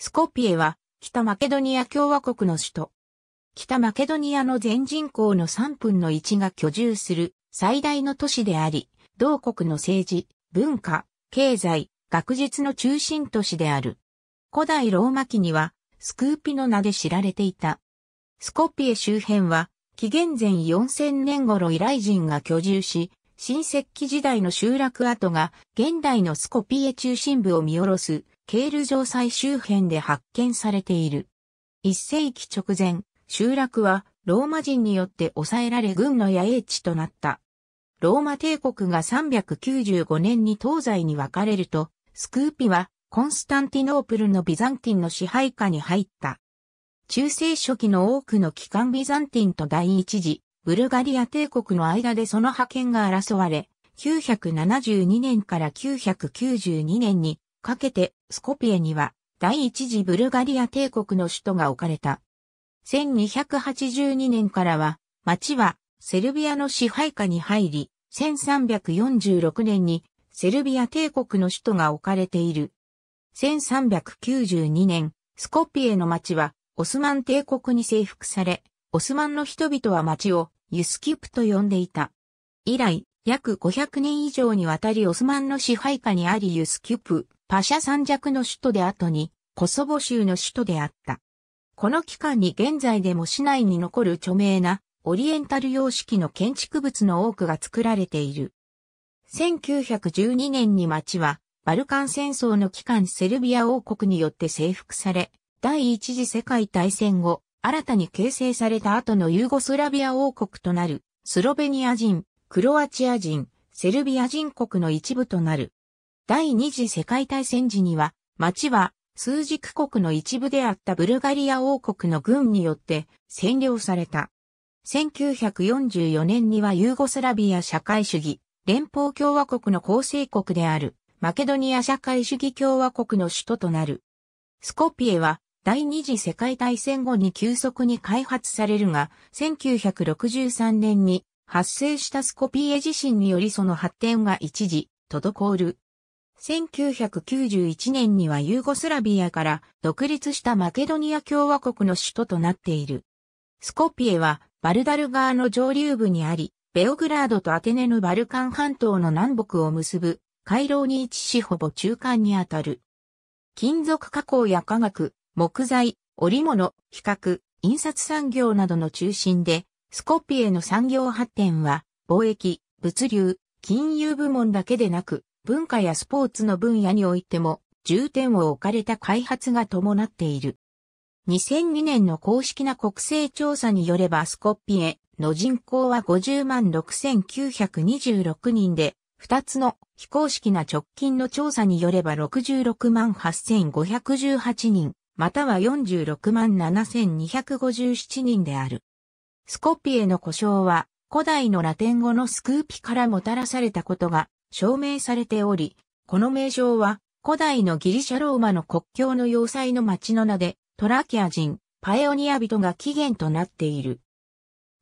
スコピエは、北マケドニア共和国の首都。北マケドニアの全人口の3分の1が居住する最大の都市であり、同国の政治、文化、経済、学術の中心都市である。古代ローマ期には、スクーピの名で知られていた。スコピエ周辺は、紀元前4000年頃依頼人が居住し、新石器時代の集落跡が現代のスコピエ中心部を見下ろすケール城最周辺で発見されている。一世紀直前、集落はローマ人によって抑えられ軍の野営地となった。ローマ帝国が395年に東西に分かれると、スクーピはコンスタンティノープルのビザンティンの支配下に入った。中世初期の多くの機関ビザンティンと第一次、ブルガリア帝国の間でその覇権が争われ、972年から992年にかけてスコピエには、第一次ブルガリア帝国の首都が置かれた。1282年からは、町はセルビアの支配下に入り、1346年にセルビア帝国の首都が置かれている。1392年、スコピエの町はオスマン帝国に征服され、オスマンの人々は町をユスキュプと呼んでいた。以来、約500年以上にわたりオスマンの支配下にありユスキュプパシャ三弱の首都で後に、コソボ州の首都であった。この期間に現在でも市内に残る著名なオリエンタル様式の建築物の多くが作られている。1912年に町はバルカン戦争の期間セルビア王国によって征服され、第一次世界大戦後、新たに形成された後のユーゴスラビア王国となる、スロベニア人、クロアチア人、セルビア人国の一部となる。第二次世界大戦時には、町は、数軸国の一部であったブルガリア王国の軍によって占領された。1944年にはユーゴスラビア社会主義連邦共和国の構成国であるマケドニア社会主義共和国の首都となる。スコピエは第二次世界大戦後に急速に開発されるが、1963年に発生したスコピエ地震によりその発展が一時滞る。1991年にはユーゴスラビアから独立したマケドニア共和国の首都となっている。スコピエはバルダル川の上流部にあり、ベオグラードとアテネのバルカン半島の南北を結ぶ回廊に位置しほぼ中間にあたる。金属加工や化学、木材、織物、比較、印刷産業などの中心で、スコピエの産業発展は貿易、物流、金融部門だけでなく、文化やスポーツの分野においても重点を置かれた開発が伴っている。2002年の公式な国勢調査によればスコッピエの人口は50万6926人で、2つの非公式な直近の調査によれば66万8518人、または46万7257人である。スコッピエの故障は古代のラテン語のスクーピからもたらされたことが証明されており、この名称は古代のギリシャローマの国境の要塞の町の名で、トラキア人、パエオニア人が起源となっている。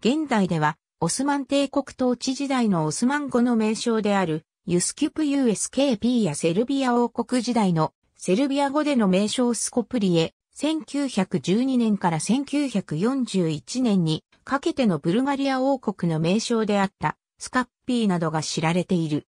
現代では、オスマン帝国統治時代のオスマン語の名称である、ユスキュプ USKP やセルビア王国時代のセルビア語での名称スコプリエ、1912年から1941年にかけてのブルガリア王国の名称であったスカッピーなどが知られている。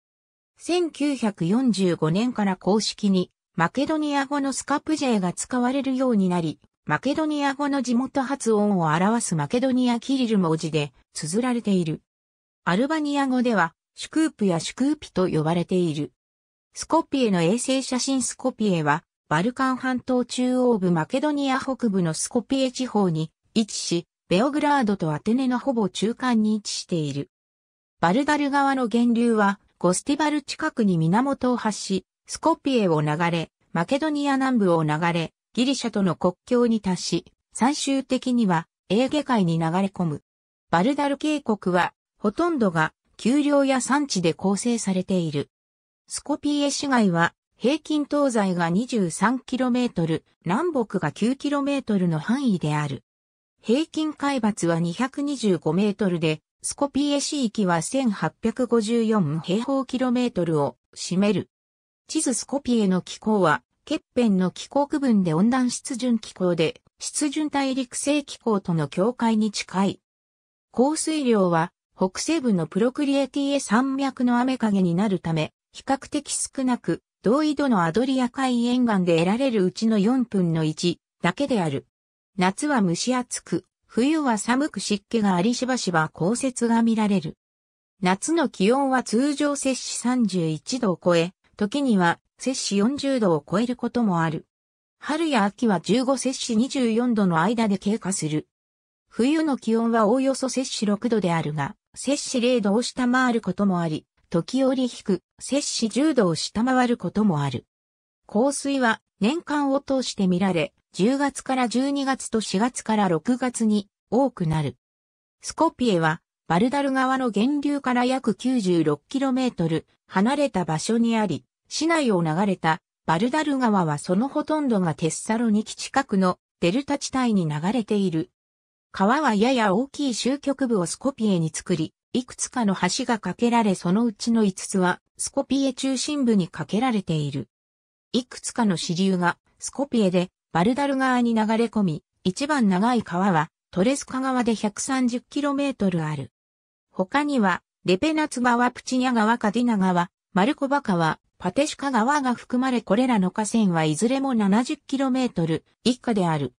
1945年から公式にマケドニア語のスカプジェが使われるようになり、マケドニア語の地元発音を表すマケドニアキリル文字で綴られている。アルバニア語ではシュクープやシュクーピと呼ばれている。スコピエの衛星写真スコピエはバルカン半島中央部マケドニア北部のスコピエ地方に位置し、ベオグラードとアテネのほぼ中間に位置している。バルダル川の源流はゴスティバル近くに源を発し、スコピエを流れ、マケドニア南部を流れ、ギリシャとの国境に達し、最終的にはエーゲ海に流れ込む。バルダル渓谷は、ほとんどが丘陵や山地で構成されている。スコピエ市街は、平均東西が 23km、南北が 9km の範囲である。平均海抜は 225m で、スコピエ市域は1854平方キロメートルを占める。地図スコピエの気候は、欠片の気候区分で温暖湿潤気候で、湿潤大陸性気候との境界に近い。降水量は、北西部のプロクリエティエ山脈の雨影になるため、比較的少なく、同緯度のアドリア海沿岸で得られるうちの4分の1だけである。夏は蒸し暑く、冬は寒く湿気がありしばしば降雪が見られる。夏の気温は通常摂氏31度を超え、時には摂氏40度を超えることもある。春や秋は15摂氏24度の間で経過する。冬の気温はおおよそ摂氏6度であるが、摂氏0度を下回ることもあり、時折低く、摂氏10度を下回ることもある。降水は年間を通して見られ、10月から12月と4月から6月に多くなる。スコピエは、バルダル川の源流から約 96km 離れた場所にあり、市内を流れたバルダル川はそのほとんどがテッサロニキ近くのデルタ地帯に流れている。川はやや大きい集局部をスコピエに作り、いくつかの橋が架けられそのうちの5つはスコピエ中心部に架けられている。いくつかの支流がスコピエでバルダル川に流れ込み、一番長い川はトレスカ川で 130km ある。他には、レペナツ川、プチニャ川、カディナ川、マルコバ川、パテシカ川が含まれこれらの河川はいずれも 70km 以下である。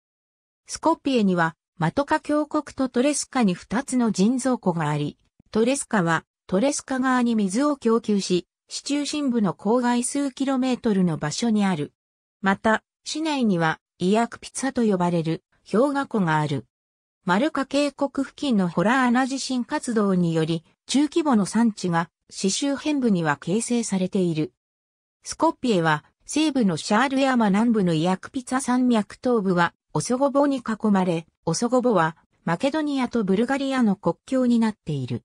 スコピエには、マトカ峡谷とトレスカに2つの人造湖があり、トレスカはトレスカ川に水を供給し、市中心部の郊外数キロメートルの場所にある。また、市内にはイアクピツァと呼ばれる氷河湖がある。マルカ渓谷付近のホラー穴地震活動により、中規模の産地が、市周辺部には形成されている。スコッピエは、西部のシャール山南部のイアクピツァ山脈東部は、オソゴボに囲まれ、オソゴボは、マケドニアとブルガリアの国境になっている。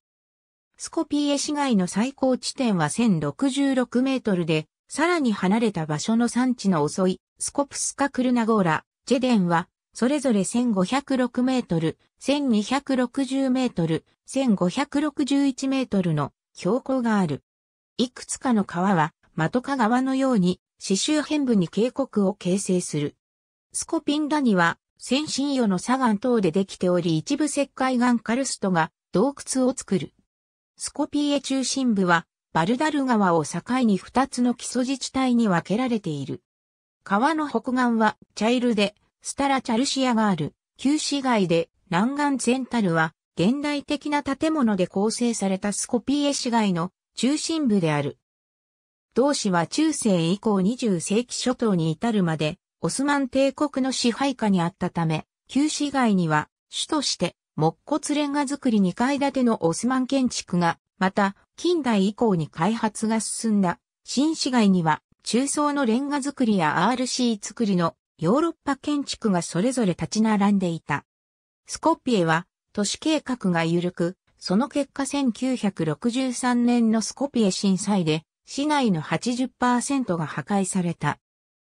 スコピエ市街の最高地点は1066メートルで、さらに離れた場所の産地の遅いスコプスカ・クルナゴーラ、ジェデンは、それぞれ1506メートル、1260メートル、1561メートルの標高がある。いくつかの川は、マトカ川のように、四周辺部に渓谷を形成する。スコピンラには、先進与の砂岩等でできており一部石灰岩カルストが洞窟を作る。スコピエ中心部は、バルダル川を境に2つの基礎自治体に分けられている。川の北岸はチャイルで、スタラチャルシアがある、旧市街で、南岸ゼンタルは、現代的な建物で構成されたスコピエ市街の中心部である。同市は中世以降20世紀初頭に至るまで、オスマン帝国の支配下にあったため、旧市街には、主として、木骨レンガ造り2階建てのオスマン建築が、また、近代以降に開発が進んだ、新市街には、中層のレンガ造りや RC 造りのヨーロッパ建築がそれぞれ立ち並んでいた。スコピエは都市計画が緩く、その結果1963年のスコピエ震災で市内の80%が破壊された。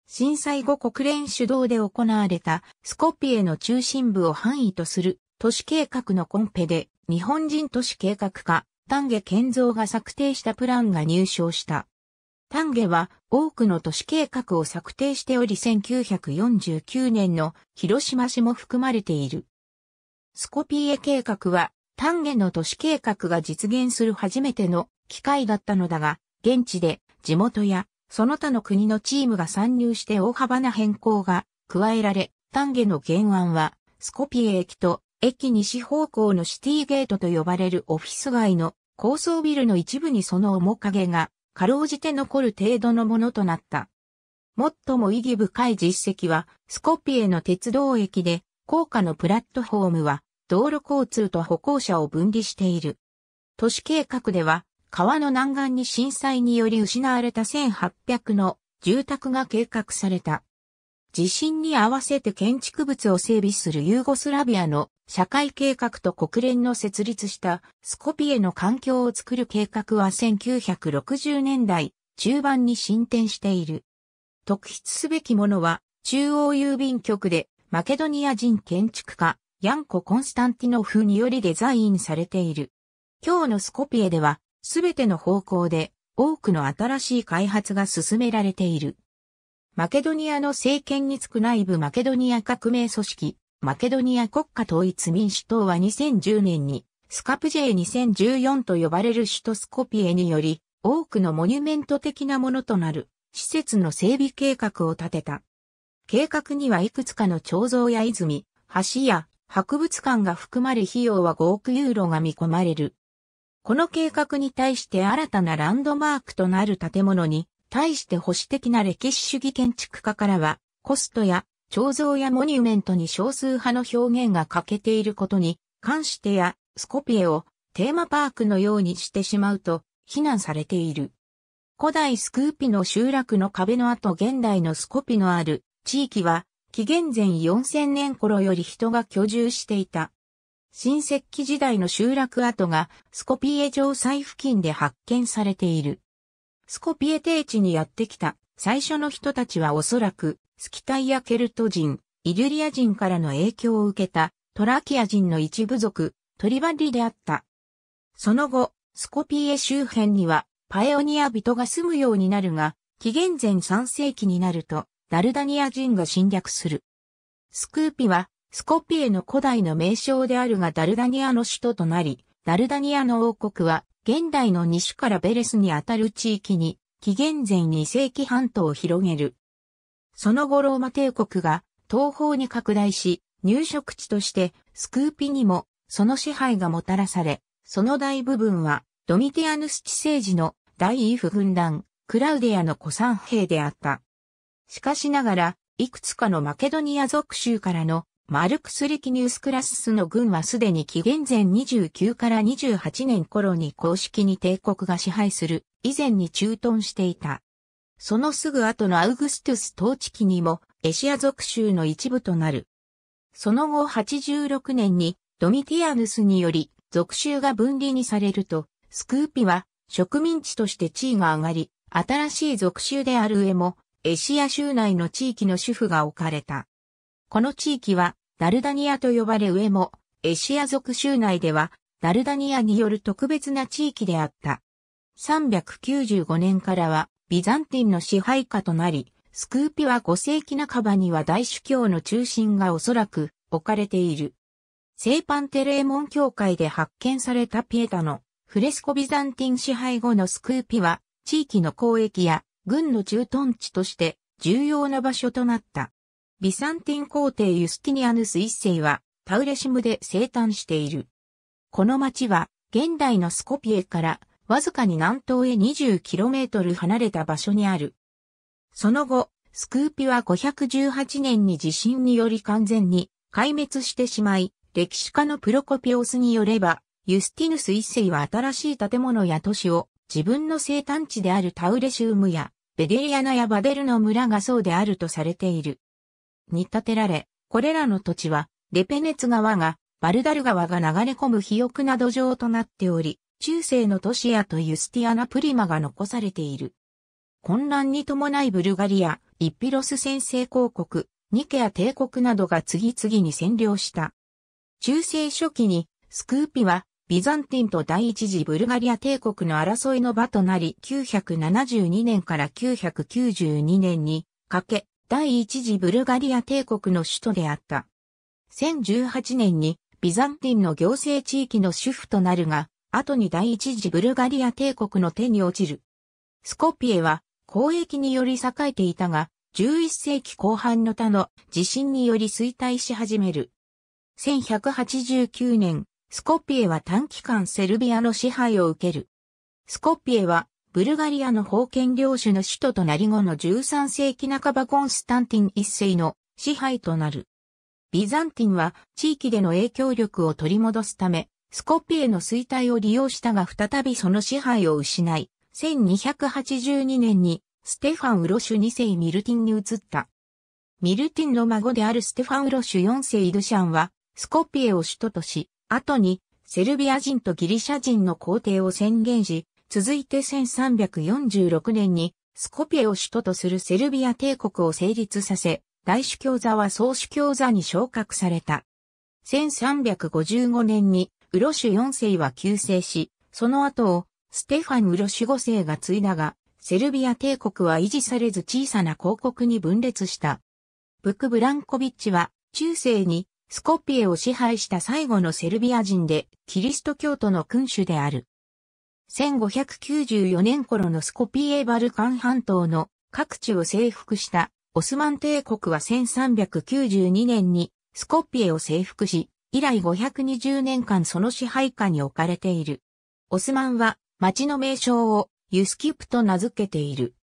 震災後国連主導で行われたスコピエの中心部を範囲とする都市計画のコンペで日本人都市計画家丹下健造が策定したプランが入賞した。丹下は多くの都市計画を策定しており1949年の広島市も含まれている。スコピーエ計画は丹下の都市計画が実現する初めての機会だったのだが、現地で地元やその他の国のチームが参入して大幅な変更が加えられ、丹下の原案はスコピー駅と駅西方向のシティゲートと呼ばれるオフィス街の高層ビルの一部にその面影がかろうじて残る程度のものとなった。最も意義深い実績は、スコピエの鉄道駅で、高架のプラットフォームは、道路交通と歩行者を分離している。都市計画では、川の南岸に震災により失われた1800の住宅が計画された。地震に合わせて建築物を整備するユーゴスラビアの社会計画と国連の設立したスコピエの環境を作る計画は1960年代中盤に進展している。特筆すべきものは中央郵便局でマケドニア人建築家ヤンコ・コンスタンティノフによりデザインされている。今日のスコピエではすべての方向で多くの新しい開発が進められている。マケドニアの政権につく内部マケドニア革命組織、マケドニア国家統一民主党は2010年に、スカプ J2014 と呼ばれる首都スコピエにより、多くのモニュメント的なものとなる、施設の整備計画を立てた。計画にはいくつかの彫像や泉、橋や博物館が含まれ費用は5億ユーロが見込まれる。この計画に対して新たなランドマークとなる建物に対して保守的な歴史主義建築家からは、コストや彫像やモニュメントに少数派の表現が欠けていることに関してや、スコピエをテーマパークのようにしてしまうと非難されている。古代スクーピの集落の壁の後現代のスコピのある地域は紀元前4000年頃より人が居住していた。新石器時代の集落跡がスコピエ城塞付近で発見されている。スコピエ低地にやってきた最初の人たちはおそらくスキタイやケルト人、イリュリア人からの影響を受けたトラキア人の一部族、トリバリであった。その後、スコピエ周辺にはパエオニア人が住むようになるが、紀元前3世紀になるとダルダニア人が侵略する。スクーピはスコピエの古代の名称であるがダルダニアの首都となり、ダルダニアの王国は現代の西からベレスにあたる地域に、紀元前2世紀半島を広げる。その後ローマ帝国が東方に拡大し、入植地としてスクーピにもその支配がもたらされ、その大部分はドミティアヌス地政治の大一府軍団、クラウディアの古参兵であった。しかしながら、いくつかのマケドニア属州からのマルクス・リキニウス・クラススの軍はすでに紀元前29から28年頃に公式に帝国が支配する以前に駐屯していた。そのすぐ後のアウグストゥス統治期にもエシア属州の一部となる。その後86年にドミティアヌスにより属州が分離にされると、スクーピは植民地として地位が上がり、新しい属州である上もエシア州内の地域の主婦が置かれた。この地域はダルダニアと呼ばれ上も、エシア族州内では、ダルダニアによる特別な地域であった。395年からは、ビザンティンの支配下となり、スクーピは5世紀半ばには大主教の中心がおそらく置かれている。聖パンテレーモン教会で発見されたピエタのフレスコビザンティン支配後のスクーピは地域の交易や軍の駐屯地として重要な場所となった。ビサンティン皇帝ユスティニアヌス一世はタウレシムで生誕している。この町は現代のスコピエからわずかに南東へ 20km 離れた場所にある。その後、スクーピは518年に地震により完全に壊滅してしまい、歴史家のプロコピオスによれば、ユスティヌス一世は新しい建物や都市を自分の生誕地であるタウレシウムやベデリアナやバデルの村がそうであるとされている。に建てられ、これらの土地は、レペネツ川が、バルダル川が流れ込む肥沃な土壌となっており、中世の都市やとユスティアナプリマが残されている。混乱に伴いブルガリア、イピロス先制公国、ニケア帝国などが次々に占領した。中世初期に、スクーピは、ビザンティンと第一次ブルガリア帝国の争いの場となり、972年から992年にかけ、第一次ブルガリア帝国の首都であった。1018年にビザンティンの行政地域の主婦となるが、後に第一次ブルガリア帝国の手に落ちる。スコピエは交易により栄えていたが、11世紀後半の他の地震により衰退し始める。1189年、スコピエは短期間セルビアの支配を受ける。スコピエはブルガリアの封建領主の首都となり後の13世紀半ばコンスタンティン一世の支配となる。ビザンティンは地域での影響力を取り戻すため、スコピエの衰退を利用したが再びその支配を失い、1282年にステファン・ウロシュ2世ミルティンに移った。ミルティンの孫であるステファン・ウロシュ4世イドシャンは、スコピエを首都とし、後にセルビア人とギリシャ人の皇帝を宣言し、続いて1346年にスコピエを首都とするセルビア帝国を成立させ、大主教座は総主教座に昇格された。1355年にウロシュ4世は救世し、その後をステファン・ウロシュ5世が継いだが、セルビア帝国は維持されず小さな公国に分裂した。ブク・ブランコビッチは中世にスコピエを支配した最後のセルビア人でキリスト教徒の君主である。1594年頃のスコピエバルカン半島の各地を征服したオスマン帝国は1392年にスコピエを征服し、以来520年間その支配下に置かれている。オスマンは町の名称をユスキプと名付けている。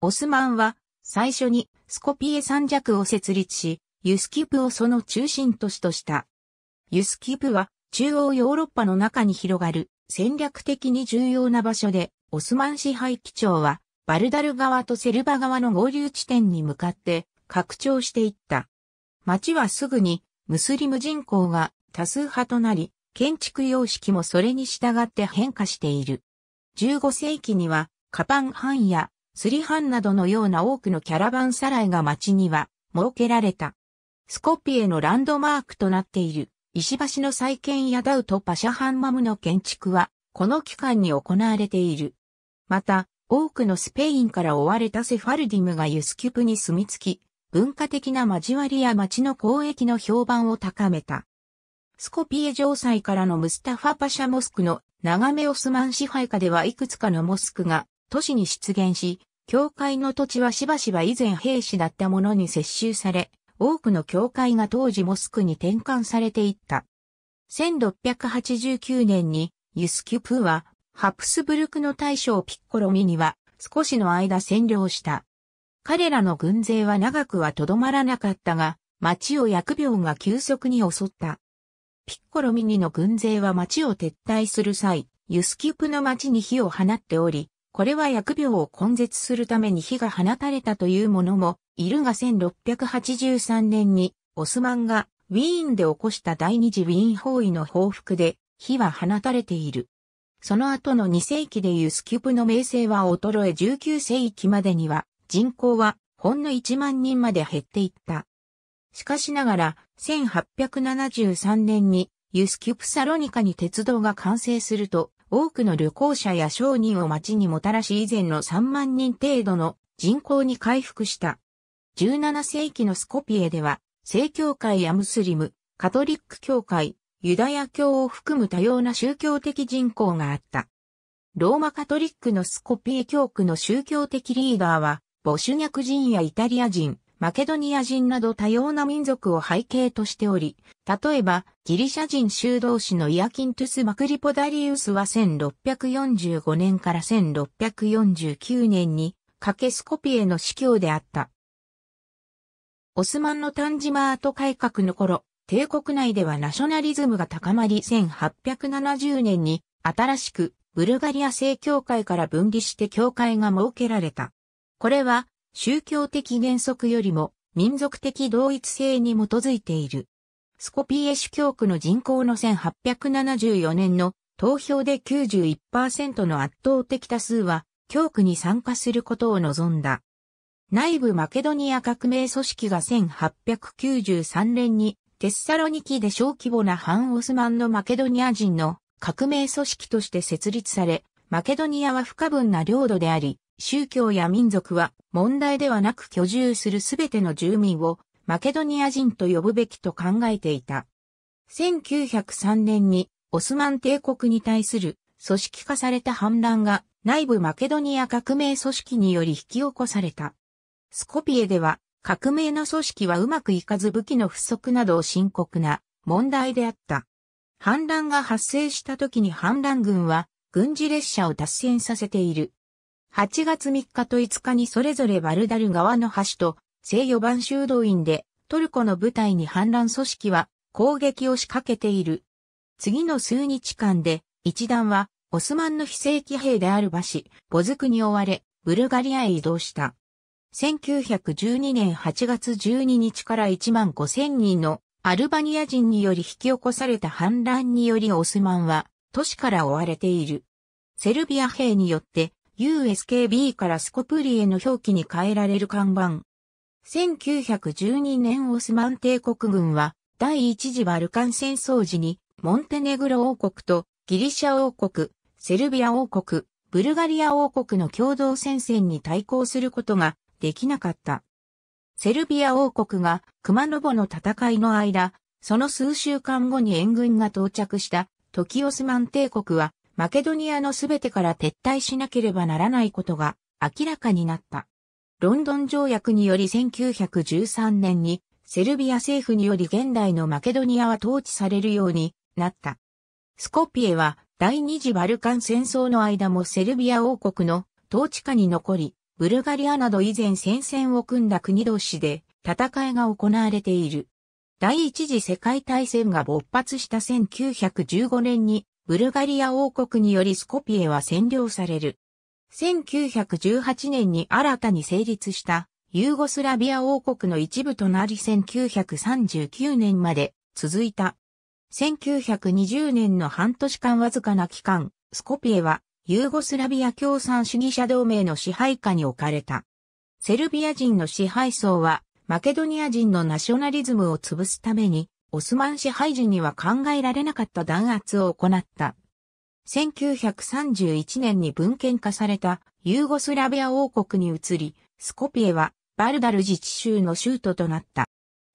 オスマンは最初にスコピエ三弱を設立し、ユスキプをその中心都市とした。ユスキプは中央ヨーロッパの中に広がる戦略的に重要な場所で、オスマン支配基調は、バルダル側とセルバ側の合流地点に向かって拡張していった。町はすぐにムスリム人口が多数派となり、建築様式もそれに従って変化している。15世紀には、カパンハンやスリハンなどのような多くのキャラバンサライが町には設けられた。スコピエのランドマークとなっている。石橋の再建やダウトパシャハンマムの建築は、この期間に行われている。また、多くのスペインから追われたセファルディムがユスキュプに住み着き、文化的な交わりや町の交易の評判を高めた。スコピエ城塞からのムスタファパシャモスクの長めオスマン支配下ではいくつかのモスクが都市に出現し、教会の土地はしばしば以前兵士だったものに接収され、多くの教会が当時モスクに転換されていった。1689年にユスキュプはハプスブルクの大将ピッコロミには少しの間占領した。彼らの軍勢は長くはとどまらなかったが、町を疫病が急速に襲った。ピッコロミニの軍勢は町を撤退する際、ユスキュプの町に火を放っており、これは疫病を根絶するために火が放たれたというものも、いるが1683年に、オスマンがウィーンで起こした第二次ウィーン包囲の報復で、火は放たれている。その後の2世紀でユスキュプの名声は衰え19世紀までには、人口はほんの1万人まで減っていった。しかしながら、1873年にユスキュプサロニカに鉄道が完成すると、多くの旅行者や商人を町にもたらし以前の3万人程度の人口に回復した。17世紀のスコピエでは、正教会やムスリム、カトリック教会、ユダヤ教を含む多様な宗教的人口があった。ローマカトリックのスコピエ教区の宗教的リーダーは、ボシュニャク人やイタリア人、マケドニア人など多様な民族を背景としており、例えば、ギリシャ人修道士のイアキントゥス・マクリポダリウスは1645年から1649年にカケスコピエの司教であった。オスマンのタンジマート改革の頃、帝国内ではナショナリズムが高まり1870年に新しくブルガリア正教会から分離して教会が設けられた。これは宗教的原則よりも民族的同一性に基づいている。スコピエ主教区の人口の1874年の投票で91%の圧倒的多数は、教区に参加することを望んだ。内部マケドニア革命組織が1893年にテッサロニキで小規模な反オスマンのマケドニア人の革命組織として設立され、マケドニアは不可分な領土であり、宗教や民族は問題ではなく居住するすべての住民をマケドニア人と呼ぶべきと考えていた。1903年にオスマン帝国に対する組織化された反乱が内部マケドニア革命組織により引き起こされた。スコピエでは革命の組織はうまくいかず武器の不足など深刻な問題であった。反乱が発生した時に反乱軍は軍事列車を脱線させている。8月3日と5日にそれぞれバルダル川の橋と正4番修道院で、トルコの部隊に反乱組織は攻撃を仕掛けている。次の数日間で、一団は、オスマンの非正規兵であるバシ、ボズクに追われ、ブルガリアへ移動した。1912年8月12日から1万5000人のアルバニア人により引き起こされた反乱によりオスマンは都市から追われている。セルビア兵によって USKB からスコプリへの表記に変えられる看板、1912年オスマン帝国軍は第一次バルカン戦争時にモンテネグロ王国とギリシャ王国、セルビア王国、ブルガリア王国の共同戦線に対抗することができなかった。セルビア王国がクマノボの戦いの間、その数週間後に援軍が到着した時オスマン帝国はマケドニアのすべてから撤退しなければならないことが明らかになった。ロンドン条約により1913年にセルビア政府により現代のマケドニアは統治されるようになった。スコピエは第二次バルカン戦争の間もセルビア王国の統治下に残り、ブルガリアなど以前戦線を組んだ国同士で戦いが行われている。第一次世界大戦が勃発した1915年にブルガリア王国によりスコピエは占領される。1918年に新たに成立したユーゴスラビア王国の一部となり1939年まで続いた。1920年の半年間わずかな期間、スコピエはユーゴスラビア共産主義者同盟の支配下に置かれた。セルビア人の支配層はマケドニア人のナショナリズムを潰すためにオスマン支配時には考えられなかった弾圧を行った。1931年に文献化されたユーゴスラビア王国に移り、スコピエはバルダル自治州の州都となった。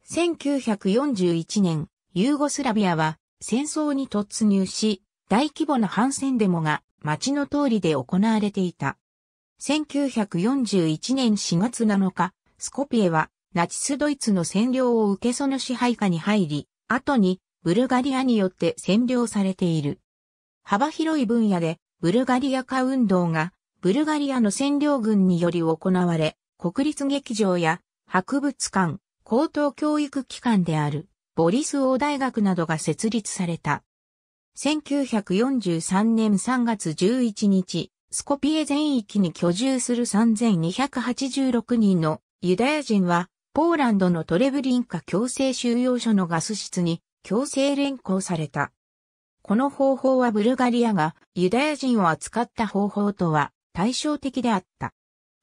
1941年、ユーゴスラビアは戦争に突入し、大規模な反戦デモが街の通りで行われていた。1941年4月7日、スコピエはナチスドイツの占領を受けその支配下に入り、後にブルガリアによって占領されている。幅広い分野でブルガリア化運動がブルガリアの占領軍により行われ、国立劇場や博物館、高等教育機関であるボリス王大学などが設立された。1943年3月11日、スコピエ全域に居住する3286人のユダヤ人は、ポーランドのトレブリンカ強制収容所のガス室に強制連行された。この方法はブルガリアがユダヤ人を扱った方法とは対照的であった。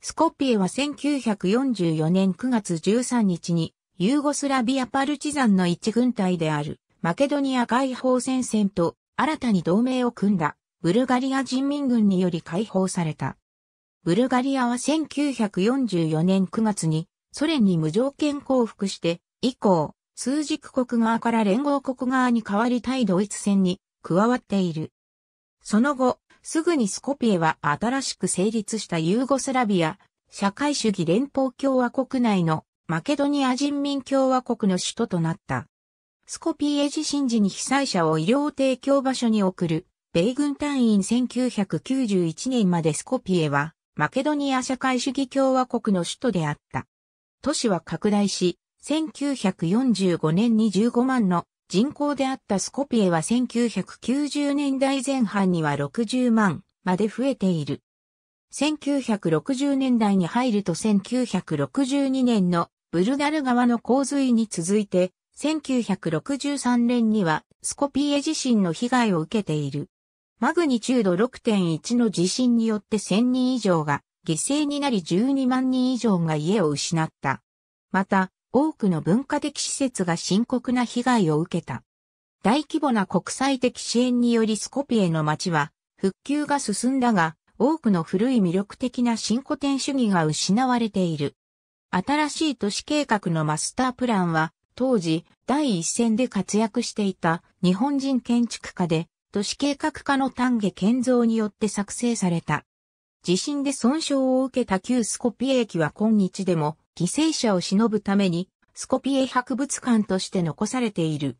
スコピエは1944年9月13日にユーゴスラビアパルチザンの一軍隊であるマケドニア解放戦線と新たに同盟を組んだブルガリア人民軍により解放された。ブルガリアは1944年9月にソ連に無条件降伏して以降、数軸国側から連合国側に代わりたいドイツ戦に加わっている。その後、すぐにスコピエは新しく成立したユーゴスラビア、社会主義連邦共和国内のマケドニア人民共和国の首都となった。スコピエ地震時に被災者を医療提供場所に送る、米軍隊員1991年までスコピエは、マケドニア社会主義共和国の首都であった。都市は拡大し、1945年に15万の人口であったスコピエは1990年代前半には60万まで増えている。1960年代に入ると1962年のブルガル川の洪水に続いて、1963年にはスコピエ自身の被害を受けている。マグニチュード6.1の地震によって1000人以上が犠牲になり12万人以上が家を失った。また、多くの文化的施設が深刻な被害を受けた。大規模な国際的支援によりスコピエの街は復旧が進んだが、多くの古い魅力的な新古典主義が失われている。新しい都市計画のマスタープランは、当時、第一線で活躍していた日本人建築家で、都市計画家の丹下健造によって作成された。地震で損傷を受けた旧スコピエ駅は今日でも犠牲者を忍ぶために、スコピエ博物館として残されている。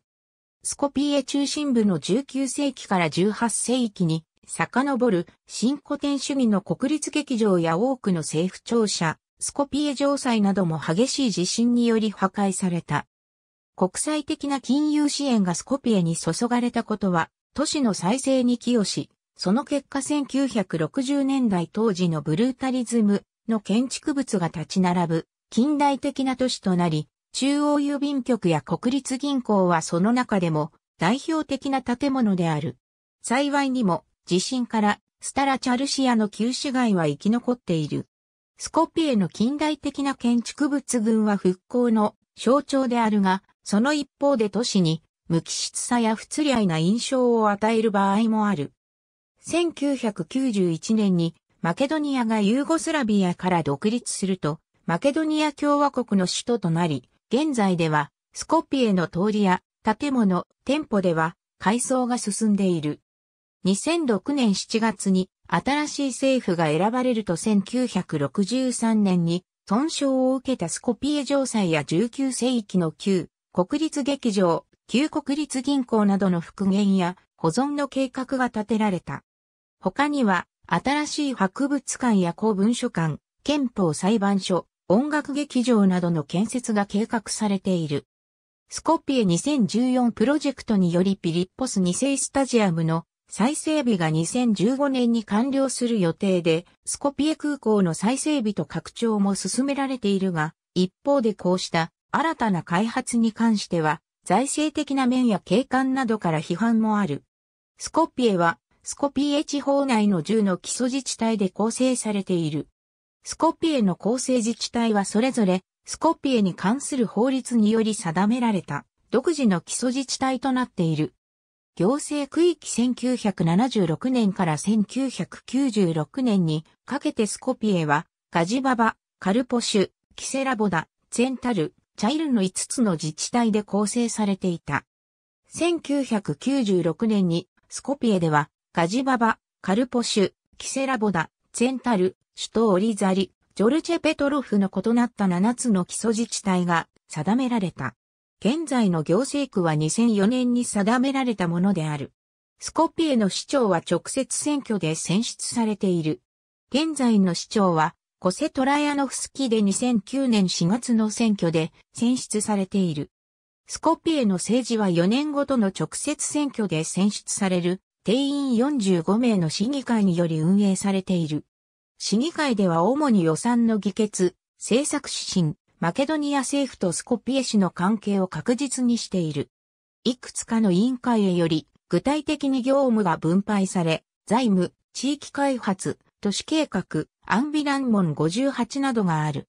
スコピエ中心部の19世紀から18世紀に遡る新古典主義の国立劇場や多くの政府庁舎、スコピエ城塞なども激しい地震により破壊された。国際的な金融支援がスコピエに注がれたことは、都市の再生に寄与し、その結果1960年代当時のブルータリズムの建築物が立ち並ぶ近代的な都市となり、中央郵便局や国立銀行はその中でも代表的な建物である。幸いにも地震からスタラチャルシアの旧市街は生き残っている。スコピエの近代的な建築物群は復興の象徴であるが、その一方で都市に無機質さや不釣り合いな印象を与える場合もある。1991年にマケドニアがユーゴスラビアから独立すると、マケドニア共和国の首都となり、現在では、スコピエの通りや建物、店舗では改装が進んでいる。2006年7月に新しい政府が選ばれると1963年に損傷を受けたスコピエ城塞や19世紀の旧国立劇場、旧国立銀行などの復元や保存の計画が立てられた。他には新しい博物館や公文書館、憲法裁判所、音楽劇場などの建設が計画されている。スコピエ2014プロジェクトによりピリッポス2世スタジアムの再整備が2015年に完了する予定で、スコピエ空港の再整備と拡張も進められているが、一方でこうした新たな開発に関しては、財政的な面や景観などから批判もある。スコピエは、スコピエ地方内の10の基礎自治体で構成されている。スコピエの構成自治体はそれぞれ、スコピエに関する法律により定められた、独自の基礎自治体となっている。行政区域1976年から1996年にかけてスコピエは、ガジババ、カルポシュ、キセラボダ、ゼンタル、チャイルの5つの自治体で構成されていた。1996年にスコピエではガジババ、カルポシュ、キセラボダ、ゼンタル、首都オリザリ、ジョルチェ・ペトロフの異なった7つの基礎自治体が定められた。現在の行政区は2004年に定められたものである。スコピエの市長は直接選挙で選出されている。現在の市長は、コセトラヤノフスキで2009年4月の選挙で選出されている。スコピエの政治は4年ごとの直接選挙で選出される定員45名の市議会により運営されている。市議会では主に予算の議決、政策指針、マケドニア政府とスコピエ市の関係を確実にしている。いくつかの委員会へより、具体的に業務が分配され、財務、地域開発、都市計画、アンビランモン58などがある。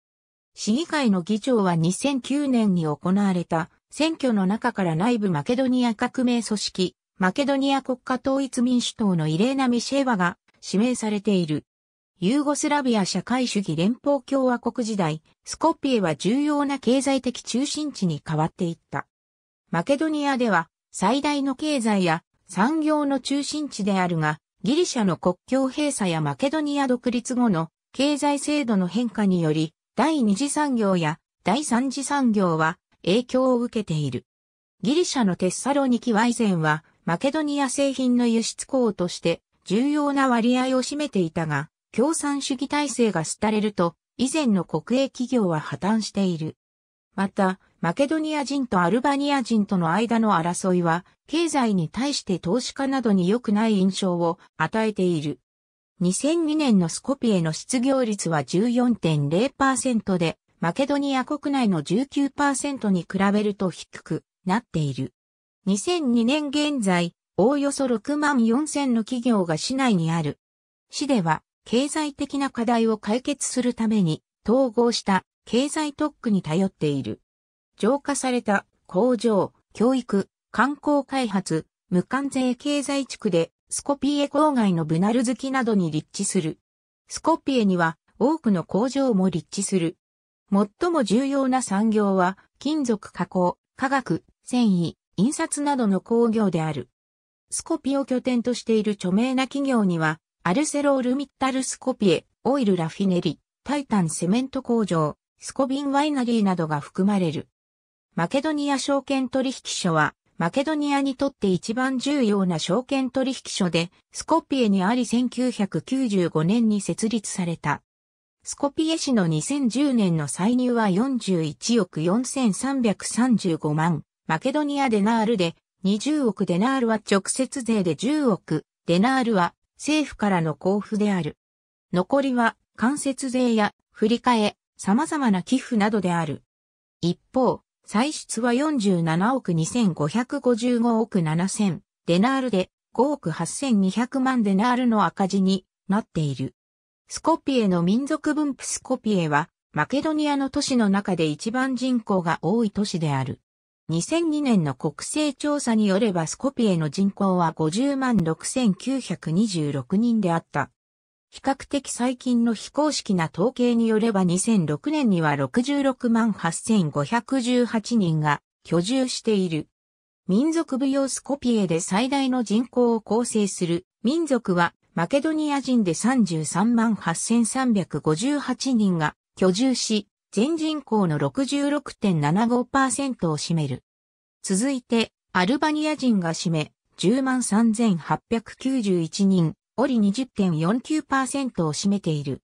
市議会の議長は2009年に行われた選挙の中から内部マケドニア革命組織、マケドニア国家統一民主党のイレーナ・ミシェーバが指名されている。ユーゴスラビア社会主義連邦共和国時代、スコピエは重要な経済的中心地に変わっていった。マケドニアでは最大の経済や産業の中心地であるが、ギリシャの国境閉鎖やマケドニア独立後の経済制度の変化により、第二次産業や第三次産業は影響を受けている。ギリシャのテッサロニキは以前はマケドニア製品の輸出港として重要な割合を占めていたが、共産主義体制が廃れると、以前の国営企業は破綻している。また、マケドニア人とアルバニア人との間の争いは、経済に対して投資家などに良くない印象を与えている。2002年のスコピエの失業率は14.0%で、マケドニア国内の19%に比べると低くなっている。2002年現在、おおよそ6万4000の企業が市内にある。市では、経済的な課題を解決するために統合した経済特区に頼っている。浄化された工場、教育、観光開発、無関税経済地区でスコピエ郊外のブナル好きなどに立地する。スコピエには多くの工場も立地する。最も重要な産業は金属加工、化学、繊維、印刷などの工業である。スコピを拠点としている著名な企業にはアルセロールミッタルスコピエ、オイルラフィネリ、タイタンセメント工場、スコビンワイナリーなどが含まれる。マケドニア証券取引所は、マケドニアにとって一番重要な証券取引所で、スコピエにあり1995年に設立された。スコピエ市の2010年の歳入は41億4335万、マケドニアデナールで20億デナールは直接税で10億、デナールは政府からの交付である。残りは間接税や振り替え、様々な寄付などである。一方、歳出は47億2555億7000デナールで5億8200万デナールの赤字になっている。スコピエの民族分布スコピエはマケドニアの都市の中で一番人口が多い都市である。2002年の国勢調査によればスコピエの人口は50万6926人であった。比較的最近の非公式な統計によれば2006年には66万8518人が居住している。民族舞踊スコピエで最大の人口を構成する民族はマケドニア人で33万8358人が居住し、全人口の66.75%を占める。続いて、アルバニア人が占め、103,891人、折20.49%を占めている。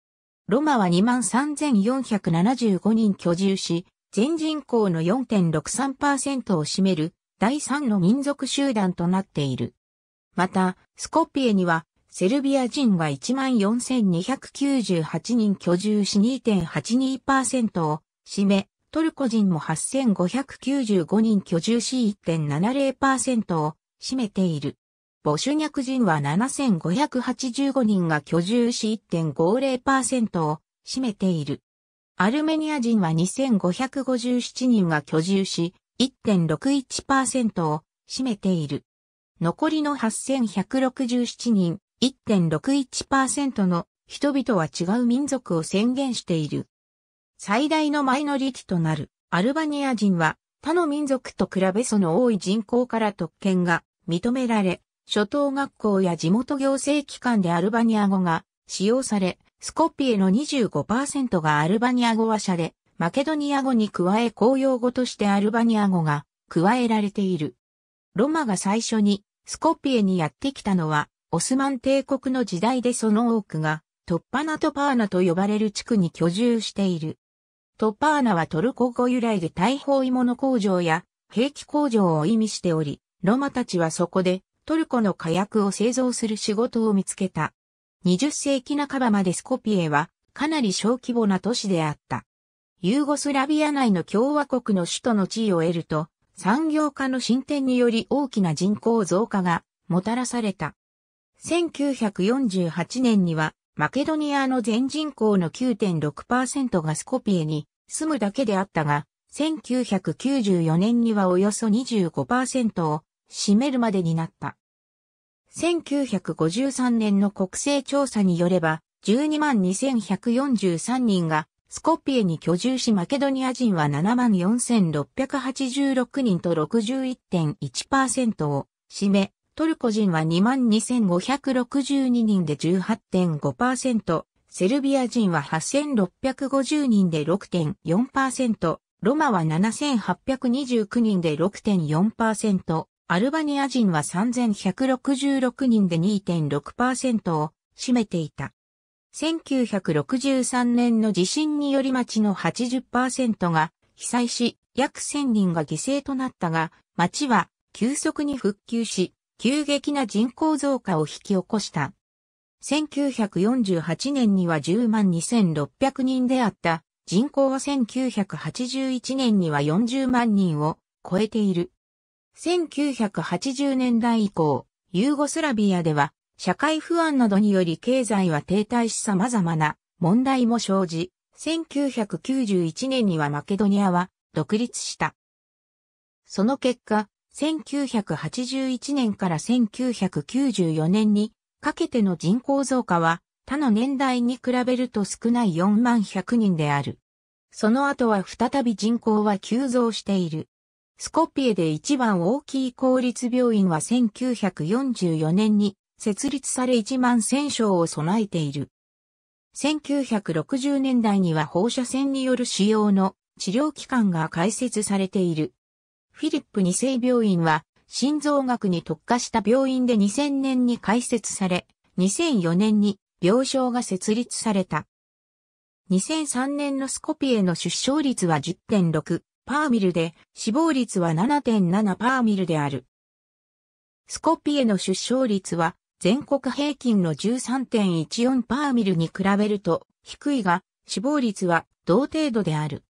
ロマは23,475人居住し、全人口の4.63%を占める第3の民族集団となっている。また、スコピエにはセルビア人は14,298人居住し2.82%を占め、トルコ人も8,595人居住し1.70%を占めている。ボシュニャク人は7,585人が居住し1.50%を占めている。アルメニア人は2,557人が居住し1.61%を占めている。残りの8,167人、1.61%の人々は違う民族を宣言している。最大のマイノリティとなるアルバニア人は他の民族と比べその多い人口から特権が認められ、初等学校や地元行政機関でアルバニア語が使用され、スコピエの25%がアルバニア語話者で、マケドニア語に加え公用語としてアルバニア語が加えられている。ロマが最初にスコピエにやってきたのはオスマン帝国の時代でその多くが、トッパナトパーナと呼ばれる地区に居住している。トッパーナはトルコ語由来で大砲鋳物工場や兵器工場を意味しており、ロマたちはそこでトルコの火薬を製造する仕事を見つけた。20世紀半ばまでスコピエはかなり小規模な都市であった。ユーゴスラビア内の共和国の首都の地位を得ると、産業化の進展により大きな人口増加がもたらされた。1948年には、マケドニアの全人口の9.6%がスコピエに住むだけであったが、1994年にはおよそ25%を占めるまでになった。1953年の国勢調査によれば、122,143人がスコピエに居住しマケドニア人は74,686人と61.1%を占め、トルコ人は22,562人で18.5%、セルビア人は8,650人で6.4%、ロマは7,829人で6.4%、アルバニア人は3,166人で2.6%を占めていた。1963年の地震により町の80%が被災し、約1000人が犠牲となったが、町は急速に復旧し、急激な人口増加を引き起こした。1948年には10万2600人であった人口は1981年には40万人を超えている。1980年代以降、ユーゴスラビアでは社会不安などにより経済は停滞し様々な問題も生じ、1991年にはマケドニアは独立した。その結果、1981年から1994年にかけての人口増加は他の年代に比べると少ない4万100人である。その後は再び人口は急増している。スコピエで一番大きい公立病院は1944年に設立され1万1000床を備えている。1960年代には放射線による使用の治療機関が開設されている。フィリップ2世病院は、心臓学に特化した病院で2000年に開設され、2004年に病床が設立された。2003年のスコピエの出生率は10.6パーミルで、死亡率は7.7パーミルである。スコピエの出生率は全国平均の13.14パーミルに比べると低いが、死亡率は同程度である。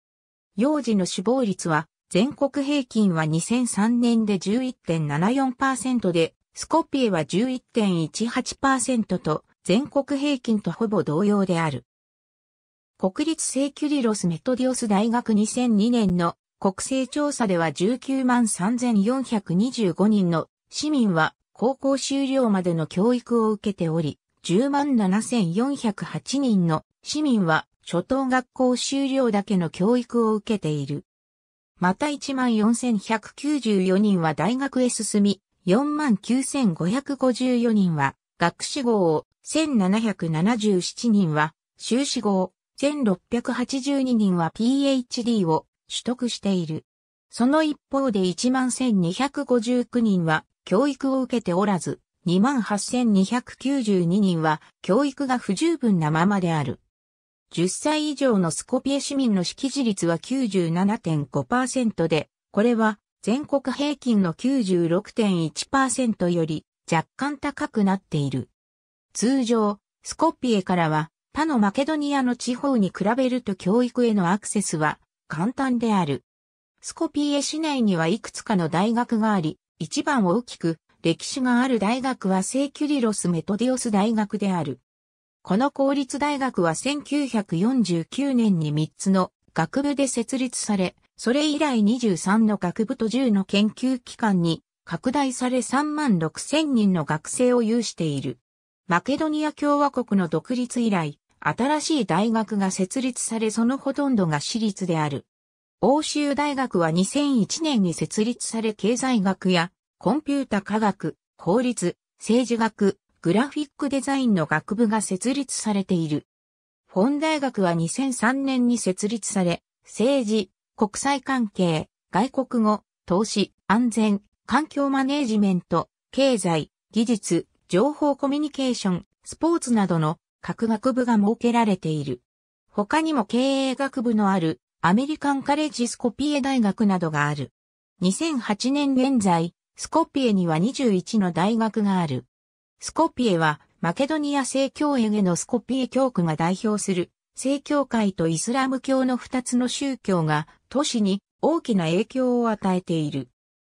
幼児の死亡率は全国平均は2003年で11.74%で、スコピエは11.18%と、全国平均とほぼ同様である。国立聖キュリロスメトディオス大学2002年の国勢調査では19万3425人の市民は高校修了までの教育を受けており、10万7408人の市民は初等学校修了だけの教育を受けている。また14,194人は大学へ進み、49,554人は学士号を、1,777人は修士号、1,682人は PhD を取得している。その一方で11,259人は教育を受けておらず、28,292人は教育が不十分なままである。10歳以上のスコピエ市民の識字率は97.5%で、これは全国平均の96.1%より若干高くなっている。通常、スコピエからは他のマケドニアの地方に比べると教育へのアクセスは簡単である。スコピエ市内にはいくつかの大学があり、一番大きく歴史がある大学は聖キュリロス・メトディオス大学である。この公立大学は1949年に3つの学部で設立され、それ以来23の学部と10の研究機関に拡大され3万6千人の学生を有している。マケドニア共和国の独立以来、新しい大学が設立されそのほとんどが私立である。欧州大学は2001年に設立され経済学やコンピュータ科学、法律、政治学、グラフィックデザインの学部が設立されている。フォン大学は2003年に設立され、政治、国際関係、外国語、投資、安全、環境マネージメント、経済、技術、情報コミュニケーション、スポーツなどの各学部が設けられている。他にも経営学部のあるアメリカンカレッジスコピエ大学などがある。2008年現在、スコピエには21の大学がある。スコピエは、マケドニア正教園へのスコピエ教区が代表する、正教会とイスラム教の二つの宗教が、都市に大きな影響を与えている。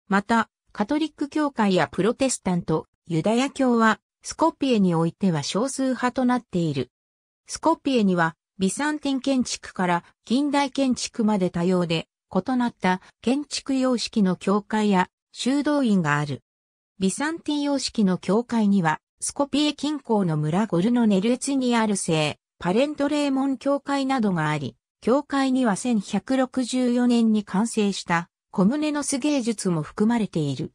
また、カトリック教会やプロテスタント、ユダヤ教は、スコピエにおいては少数派となっている。スコピエには、ビサンティン建築から近代建築まで多様で、異なった建築様式の教会や修道院がある。ビサンティン様式の教会には、スコピエ近郊の村ゴルノネルエツにある聖、パレントレーモン教会などがあり、教会には1164年に完成した小胸の巣芸術も含まれている。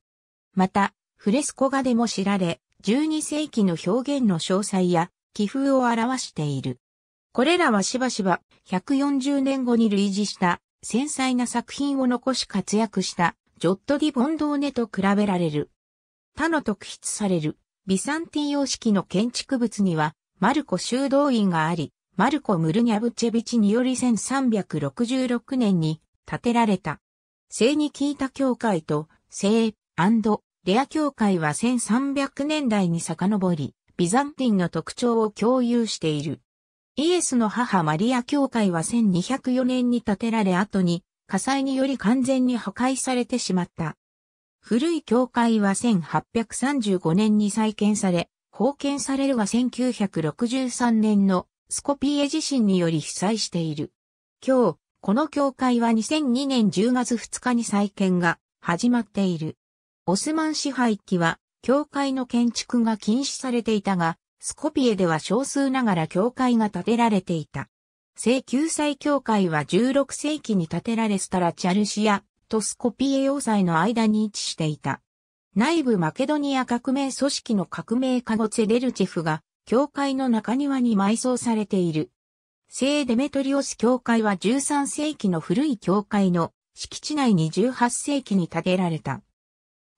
また、フレスコ画でも知られ、12世紀の表現の詳細や気風を表している。これらはしばしば140年後に類似した繊細な作品を残し活躍したジョット・ディ・ボンドーネと比べられる。他の特筆されるビサンティ様式の建築物には、マルコ修道院があり、マルコ・ムルニャブチェビチにより1366年に建てられた。聖に聞いた教会と聖レア教会は1300年代に遡り、ビザンティンの特徴を共有している。イエスの母マリア教会は1204年に建てられ後に火災により完全に破壊されてしまった。古い教会は1835年に再建され、封建されるが1963年のスコピエ地震により被災している。今日、この教会は2002年10月2日に再建が始まっている。オスマン支配期は、教会の建築が禁止されていたが、スコピエでは少数ながら教会が建てられていた。聖救済教会は16世紀に建てられスタラチャルシアとスコピエ要塞の間に位置していた。内部マケドニア革命組織の革命家ゴツェデルチェフが、教会の中庭に埋葬されている。聖デメトリオス教会は13世紀の古い教会の敷地内に18世紀に建てられた。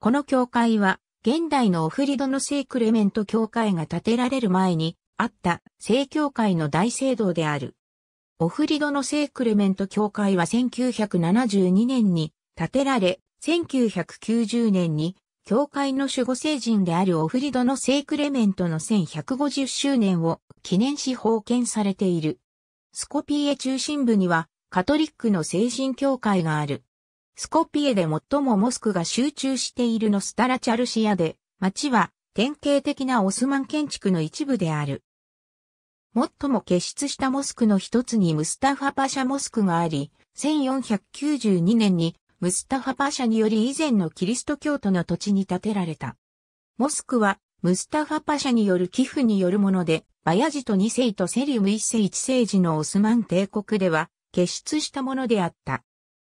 この教会は、現代のオフリドの聖クレメント教会が建てられる前にあった聖教会の大聖堂である。オフリドの聖クレメント教会は1972年に建てられ、1990年に、教会の守護聖人であるオフリドの聖クレメントの1150周年を記念し奉献されている。スコピエ中心部には、カトリックの聖人教会がある。スコピエで最もモスクが集中しているのスタラチャルシアで、町は典型的なオスマン建築の一部である。最も傑出したモスクの一つにムスタファパシャモスクがあり、1492年にムスタファパシャにより以前のキリスト教徒の土地に建てられた。モスクは、ムスタファパシャによる寄付によるもので、バヤジト2世とセリウム1世1世時のオスマン帝国では、結出したものであった。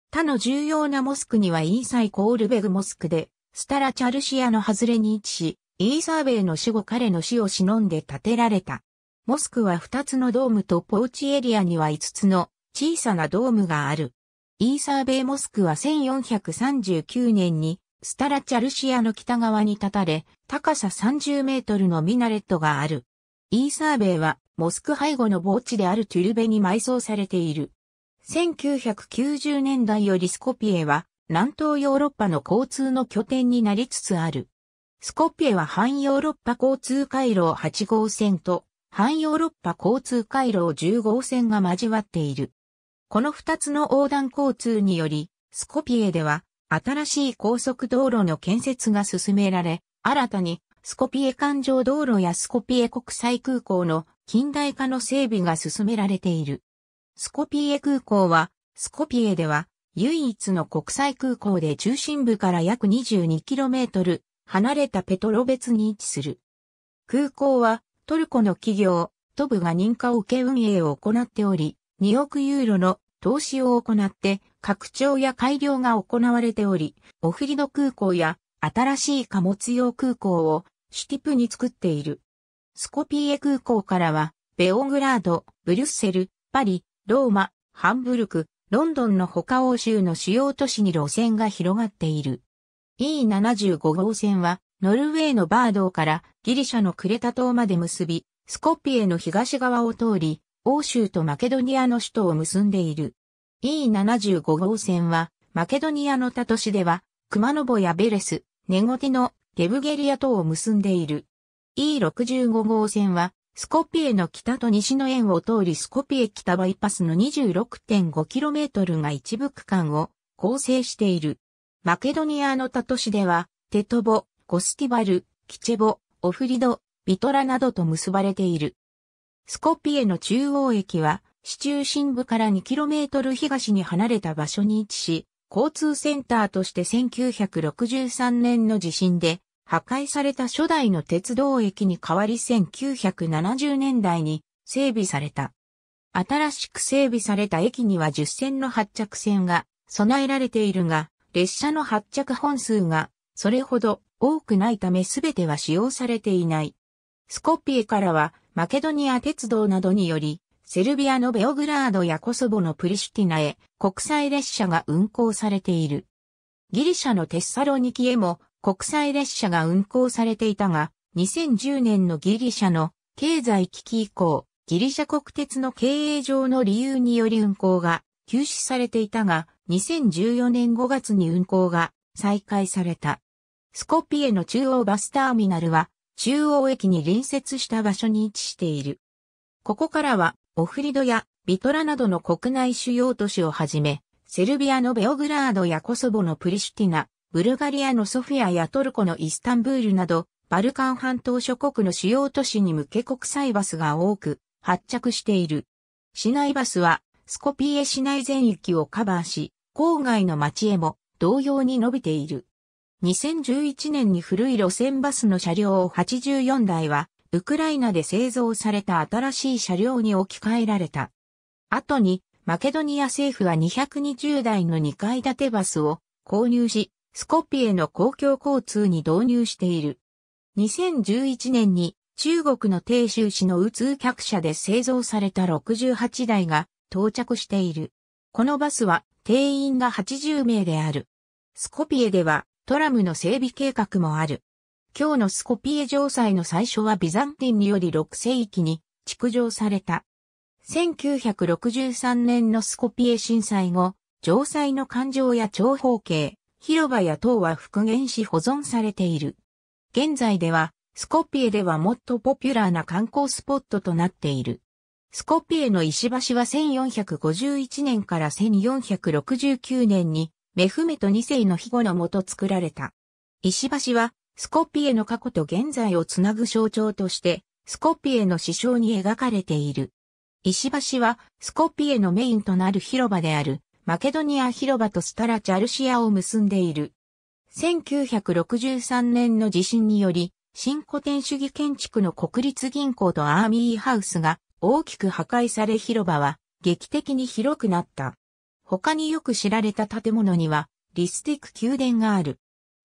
他の重要なモスクにはイーサイ・コールベグモスクで、スタラチャルシアの外れに位置し、イーサーベイの死後彼の死を忍んで建てられた。モスクは2つのドームとポーチエリアには5つの小さなドームがある。イーサーベイモスクは1439年にスタラチャルシアの北側に立たれ、高さ30メートルのミナレットがある。イーサーベイはモスク背後の墓地であるトゥルベに埋葬されている。1990年代よりスコピエは南東ヨーロッパの交通の拠点になりつつある。スコピエは反ヨーロッパ交通回廊8号線と反ヨーロッパ交通回廊10号線が交わっている。この二つの横断交通により、スコピエでは新しい高速道路の建設が進められ、新たにスコピエ環状道路やスコピエ国際空港の近代化の整備が進められている。スコピエ空港は、スコピエでは唯一の国際空港で中心部から約 22km 離れたペトロ別に位置する。空港はトルコの企業、トブが認可を受け運営を行っており、2億ユーロの投資を行って拡張や改良が行われており、オフリド空港や新しい貨物用空港をシュティプに作っている。スコピーエ空港からは、ベオグラード、ブリュッセル、パリ、ローマ、ハンブルク、ロンドンの他欧州の主要都市に路線が広がっている。E75 号線は、ノルウェーのバードーからギリシャのクレタ島まで結び、スコピエの東側を通り、欧州とマケドニアの首都を結んでいる。E75 号線は、マケドニアの他都市では、クマノボやベレス、ネゴティのゲブゲリアとを結んでいる。E65 号線は、スコピエの北と西の円を通りスコピエ北バイパスの 26.5km が一部区間を構成している。マケドニアの他都市では、テトボ、ゴスティバル、キチェボ、オフリド、ビトラなどと結ばれている。スコピエの中央駅は、市中心部から 2km 東に離れた場所に位置し、交通センターとして1963年の地震で破壊された初代の鉄道駅に代わり1970年代に整備された。新しく整備された駅には10線の発着線が備えられているが、列車の発着本数がそれほど多くないため全ては使用されていない。スコピーからはマケドニア鉄道などにより、セルビアのベオグラードやコソボのプリシティナへ国際列車が運行されている。ギリシャのテッサロニキへも国際列車が運行されていたが、2010年のギリシャの経済危機以降、ギリシャ国鉄の経営上の理由により運行が休止されていたが、2014年5月に運行が再開された。スコピエの中央バスターミナルは中央駅に隣接した場所に位置している。ここからは、オフリドやビトラなどの国内主要都市をはじめ、セルビアのベオグラードやコソボのプリシュティナ、ブルガリアのソフィアやトルコのイスタンブールなど、バルカン半島諸国の主要都市に向け国際バスが多く発着している。市内バスは、スコピエ市内全域をカバーし、郊外の町へも同様に伸びている。2011年に古い路線バスの車両を84台は、ウクライナで製造された新しい車両に置き換えられた。後に、マケドニア政府は220台の2階建てバスを購入し、スコピエの公共交通に導入している。2011年に中国の鄭州市の宇通客車で製造された68台が到着している。このバスは定員が80名である。スコピエではトラムの整備計画もある。今日のスコピエ城塞の最初はビザンティンにより6世紀に築城された。1963年のスコピエ震災後、城塞の環状や長方形、広場や塔は復元し保存されている。現在では、スコピエではもっとポピュラーな観光スポットとなっている。スコピエの石橋は1451年から1469年にメフメト2世の庇護のもと作られた。石橋は、スコピエの過去と現在をつなぐ象徴として、スコピエの師匠に描かれている。石橋は、スコピエのメインとなる広場である、マケドニア広場とスタラチャルシアを結んでいる。1963年の地震により、新古典主義建築の国立銀行とアーミーハウスが大きく破壊され広場は劇的に広くなった。他によく知られた建物には、リスティック宮殿がある。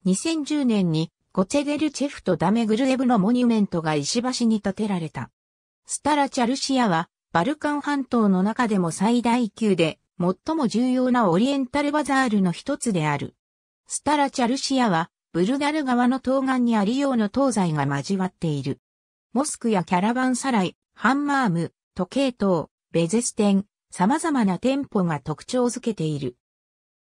2010年に、ゴツェデルチェフとダメグルエブのモニュメントが石橋に建てられた。スタラチャルシアは、バルカン半島の中でも最大級で、最も重要なオリエンタルバザールの一つである。スタラチャルシアは、ブルガル川の東岸にありようの東西が交わっている。モスクやキャラバンサライ、ハンマーム、時計塔、ベゼステン、様々な店舗が特徴づけている。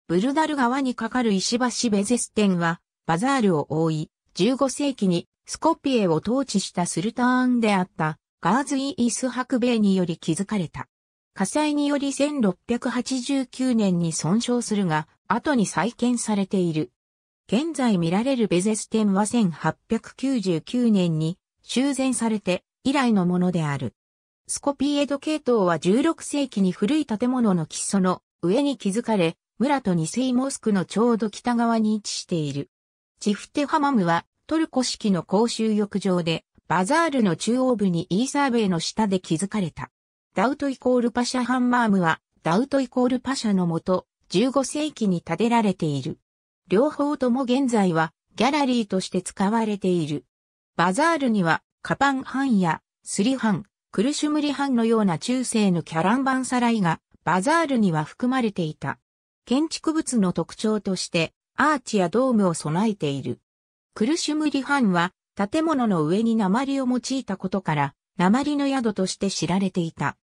ブルダル川に架かる石橋ベゼステンは、バザールを覆い、15世紀にスコピエを統治したスルターンであったガーズイ・イスハクベイにより築かれた。火災により1689年に損傷するが、後に再建されている。現在見られるベゼステンは1899年に修繕されて以来のものである。スコピーエド系統は16世紀に古い建物の基礎の上に築かれ、村と二世モスクのちょうど北側に位置している。チフテハマムはトルコ式の公衆浴場で、バザールの中央部にイーサーベイの下で築かれた。ダウトイコールパシャハンマームは、ダウトイコールパシャのもと、15世紀に建てられている。両方とも現在は、ギャラリーとして使われている。バザールには、カパンハンやスリハン、クルシュムリハンのような中世のキャランバンサライがバザールには含まれていた。建築物の特徴としてアーチやドームを備えている。クルシュムリハンは建物の上に鉛を用いたことから鉛の宿として知られていた。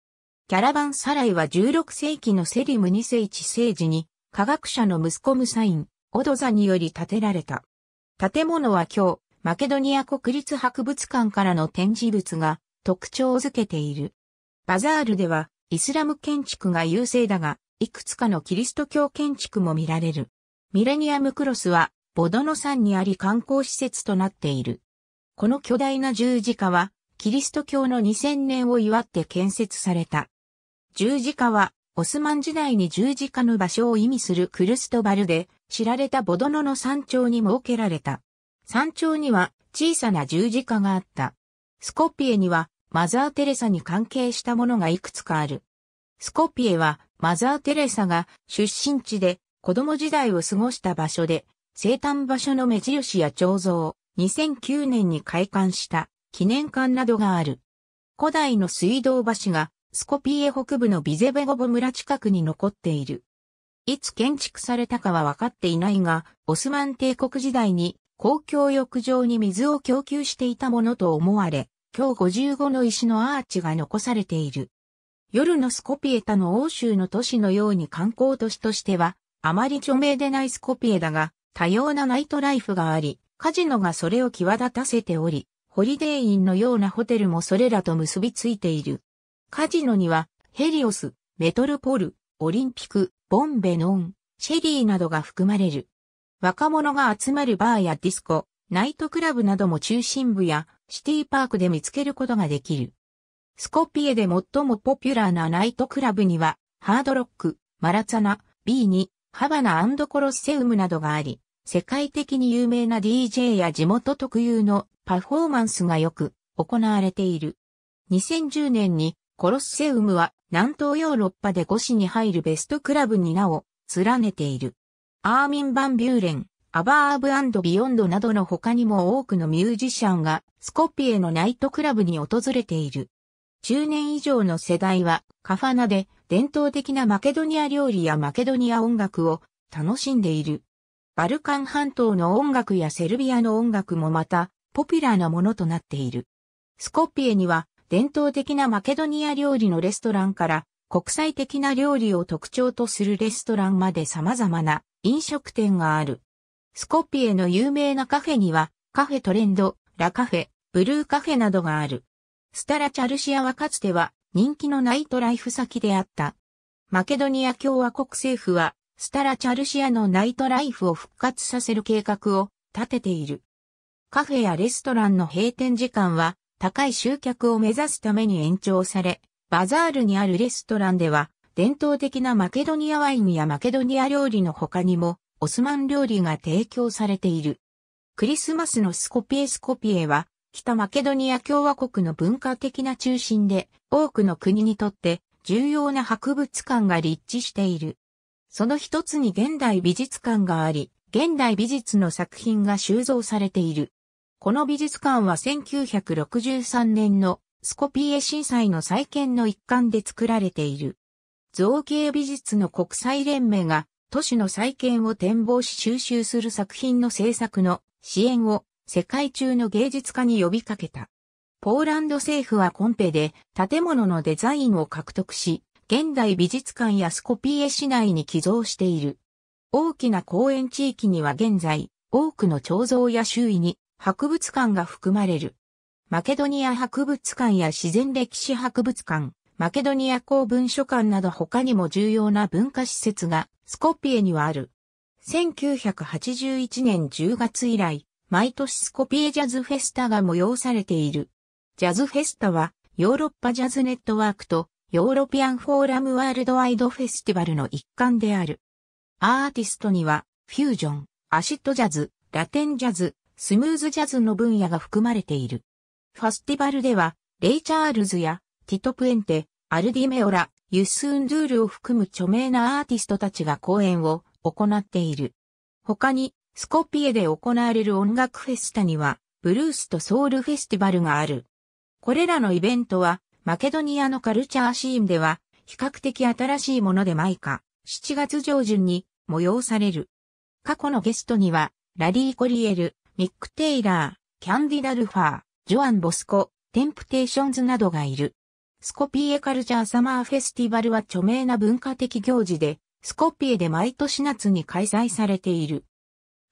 キャラバンサライは16世紀のセリム2世1世治に科学者の息子ムサイン、オドザにより建てられた。建物は今日、マケドニア国立博物館からの展示物が特徴づけている。バザールでは、イスラム建築が優勢だが、いくつかのキリスト教建築も見られる。ミレニアムクロスは、ボドノ山にあり観光施設となっている。この巨大な十字架は、キリスト教の2000年を祝って建設された。十字架は、オスマン時代に十字架の場所を意味するクルストバルで、知られたボドノの山頂に設けられた。山頂には小さな十字架があった。スコピエにはマザー・テレサに関係したものがいくつかある。スコピエは、マザー・テレサが出身地で子供時代を過ごした場所で、生誕場所の目印や彫像、2009年に開館した記念館などがある。古代の水道橋がスコピエ北部のビゼベゴボ村近くに残っている。いつ建築されたかは分かっていないが、オスマン帝国時代に公共浴場に水を供給していたものと思われ、今日55の石のアーチが残されている。夜のスコピエタの欧州の都市のように観光都市としては、あまり著名でないスコピエだが、多様なナイトライフがあり、カジノがそれを際立たせており、ホリデーインのようなホテルもそれらと結びついている。カジノには、ヘリオス、メトルポル、オリンピック、ボンベノン、シェリーなどが含まれる。若者が集まるバーやディスコ、ナイトクラブなども中心部やシティパークで見つけることができる。スコピエで最もポピュラーなナイトクラブには、ハードロック、マラツァナ、B2、ハバナコロッセウムなどがあり、世界的に有名な DJ や地元特有のパフォーマンスがよく行われている。2010年にコロッセウムは南東ヨーロッパで5市に入るベストクラブに名を連ねている。アーミン・バン・ビューレン、アバーブビヨンドなどの他にも多くのミュージシャンがスコピエのナイトクラブに訪れている。中年以上の世代はカファナで伝統的なマケドニア料理やマケドニア音楽を楽しんでいる。バルカン半島の音楽やセルビアの音楽もまたポピュラーなものとなっている。スコピエには伝統的なマケドニア料理のレストランから国際的な料理を特徴とするレストランまで様々な飲食店がある。スコピエの有名なカフェには、カフェトレンド、ラカフェ、ブルーカフェなどがある。スタラチャルシアはかつては人気のナイトライフ先であった。マケドニア共和国政府は、スタラチャルシアのナイトライフを復活させる計画を立てている。カフェやレストランの閉店時間は高い集客を目指すために延長され、バザールにあるレストランでは伝統的なマケドニアワインやマケドニア料理の他にもオスマン料理が提供されている。クリスマスのスコピエスコピエは、北マケドニア共和国の文化的な中心で、多くの国にとって重要な博物館が立地している。その一つに現代美術館があり、現代美術の作品が収蔵されている。この美術館は1963年のスコピエ震災の再建の一環で作られている。造形美術の国際連盟が都市の再建を展望し収集する作品の制作の支援を世界中の芸術家に呼びかけた。ポーランド政府はコンペで建物のデザインを獲得し、現代美術館やスコピエ市内に寄贈している。大きな公園地域には現在、多くの彫像や周囲に博物館が含まれる。マケドニア博物館や自然歴史博物館、マケドニア公文書館など他にも重要な文化施設がスコピエにはある。1981年10月以来、毎年スコピエジャズフェスタが催されている。ジャズフェスタはヨーロッパジャズネットワークとヨーロピアンフォーラムワールドワイドフェスティバルの一環である。アーティストにはフュージョン、アシットジャズ、ラテンジャズ、スムーズジャズの分野が含まれている。ファスティバルではレイチャールズやティト・プエンテ、アルディメオラ、ユスーンドゥールを含む著名なアーティストたちが公演を行っている。他に、スコピエで行われる音楽フェスタには、ブルースとソウルフェスティバルがある。これらのイベントは、マケドニアのカルチャーシーンでは、比較的新しいもので毎夏、7月上旬に催される。過去のゲストには、ラリー・コリエル、ミック・テイラー、キャンディ・ダルファー、ジョアン・ボスコ、テンプテーションズなどがいる。スコピエカルチャーサマーフェスティバルは著名な文化的行事で、スコピエで毎年夏に開催されている。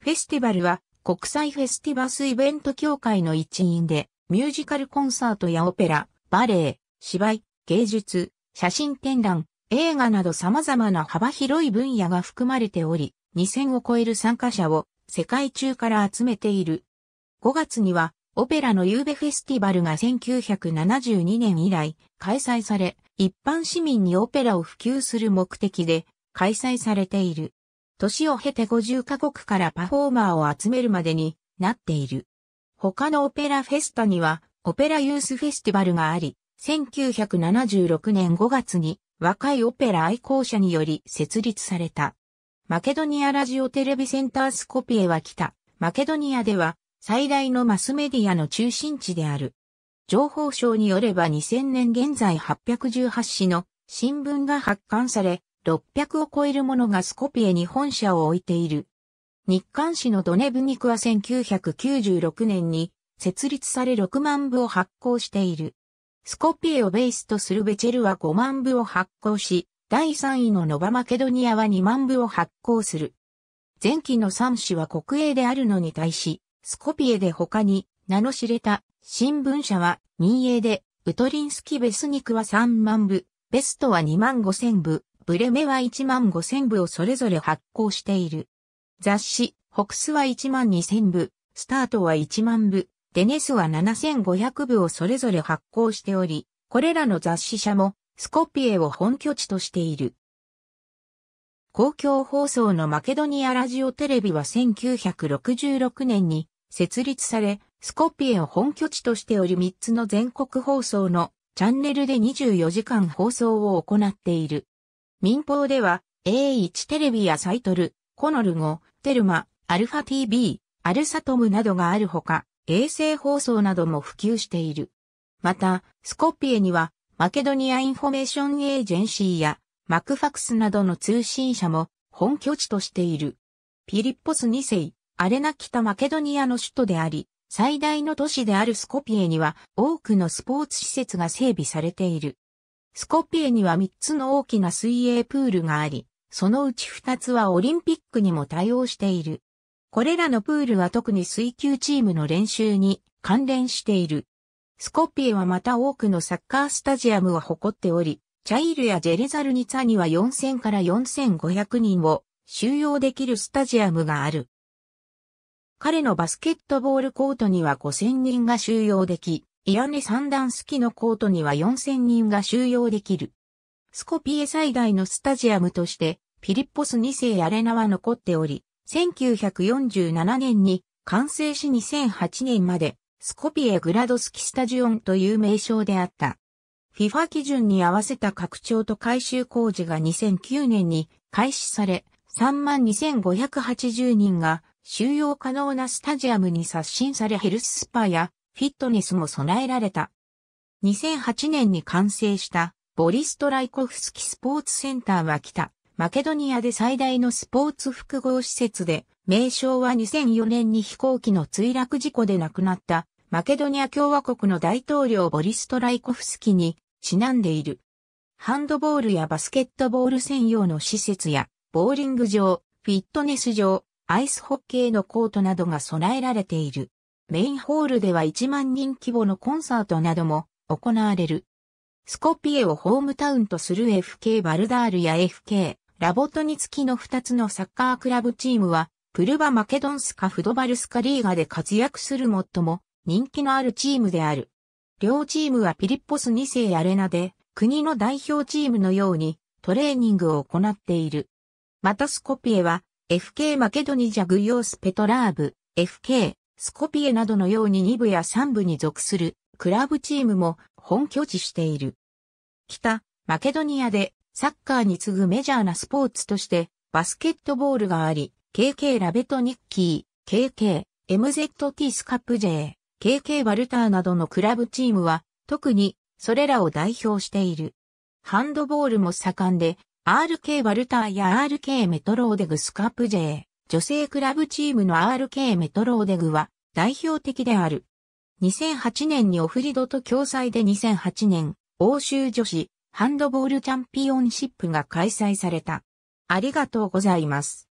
フェスティバルは国際フェスティバスイベント協会の一員で、ミュージカルコンサートやオペラ、バレエ、芝居、芸術、写真展覧、映画など様々な幅広い分野が含まれており、2000を超える参加者を世界中から集めている。5月にはオペラのゆうべフェスティバルが1972年以来開催され、一般市民にオペラを普及する目的で開催されている。年を経て50カ国からパフォーマーを集めるまでになっている。他のオペラフェスタにはオペラユースフェスティバルがあり、1976年5月に若いオペラ愛好者により設立された。マケドニアラジオテレビセンタースコピエは来た。マケドニアでは最大のマスメディアの中心地である。情報省によれば2000年現在818紙の新聞が発刊され、600を超えるものがスコピエに本社を置いている。日刊紙のドネブニクは1996年に設立され6万部を発行している。スコピエをベースとするベチェルは5万部を発行し、第3位のノバマケドニアは2万部を発行する。前期の3紙は国営であるのに対し、スコピエで他に名の知れた新聞社は民営で、ウトリンスキ・ベスニクは3万部、ベストは2万5千部、ブレメは1万5千部をそれぞれ発行している。雑誌、ホクスは1万2千部、スタートは1万部、デネスは7500部をそれぞれ発行しており、これらの雑誌社もスコピエを本拠地としている。公共放送のマケドニアラジオテレビは1966年に設立され、スコピエを本拠地としており3つの全国放送のチャンネルで24時間放送を行っている。民放では A1 テレビやサイトル、コノルゴ、テルマ、アルファ TV、アルサトムなどがあるほか、衛星放送なども普及している。また、スコピエには、マケドニアインフォメーションエージェンシーや、マクファクスなどの通信社も本拠地としている。ピリッポス2世、荒れなきたマケドニアの首都であり、最大の都市であるスコピエには多くのスポーツ施設が整備されている。スコピエには3つの大きな水泳プールがあり、そのうち2つはオリンピックにも対応している。これらのプールは特に水球チームの練習に関連している。スコピエはまた多くのサッカースタジアムを誇っており、チャイルやジェレザルニツァには4000から4500人を収容できるスタジアムがある。彼のバスケットボールコートには5000人が収容でき、イアネ三段スキのコートには4000人が収容できる。スコピエ最大のスタジアムとして、ピリッポス2世アレナは残っており、1947年に完成し2008年まで、スコピエグラドスキスタジオンという名称であった。FIFA 基準に合わせた拡張と改修工事が2009年に開始され、32,580人が収容可能なスタジアムに刷新されヘルススパやフィットネスも備えられた。2008年に完成したボリストライコフスキスポーツセンターは北、マケドニアで最大のスポーツ複合施設で、名称は2004年に飛行機の墜落事故で亡くなったマケドニア共和国の大統領ボリストライコフスキにちなんでいる。ハンドボールやバスケットボール専用の施設や、ボーリング場、フィットネス場、アイスホッケーのコートなどが備えられている。メインホールでは1万人規模のコンサートなども行われる。スコピエをホームタウンとする FK バルダールや FK ラボトニツキの2つのサッカークラブチームは、プルバ・マケドンスカ・フドバルスカリーガで活躍する最も人気のあるチームである。両チームはピリッポス2世アレナで国の代表チームのようにトレーニングを行っている。またスコピエは FK マケドニジャグヨースペトラーブ、FK、スコピエなどのように2部や3部に属するクラブチームも本拠地している。北、マケドニアでサッカーに次ぐメジャーなスポーツとしてバスケットボールがあり、KK ラベトニッキー、KK、MZT スカップ J、KK バルターなどのクラブチームは特にそれらを代表している。ハンドボールも盛んで RK バルターや RK メトローデグスカップ J、女性クラブチームの RK メトローデグは代表的である。2008年にオフリドと共催で2008年、欧州女子ハンドボールチャンピオンシップが開催された。ありがとうございます。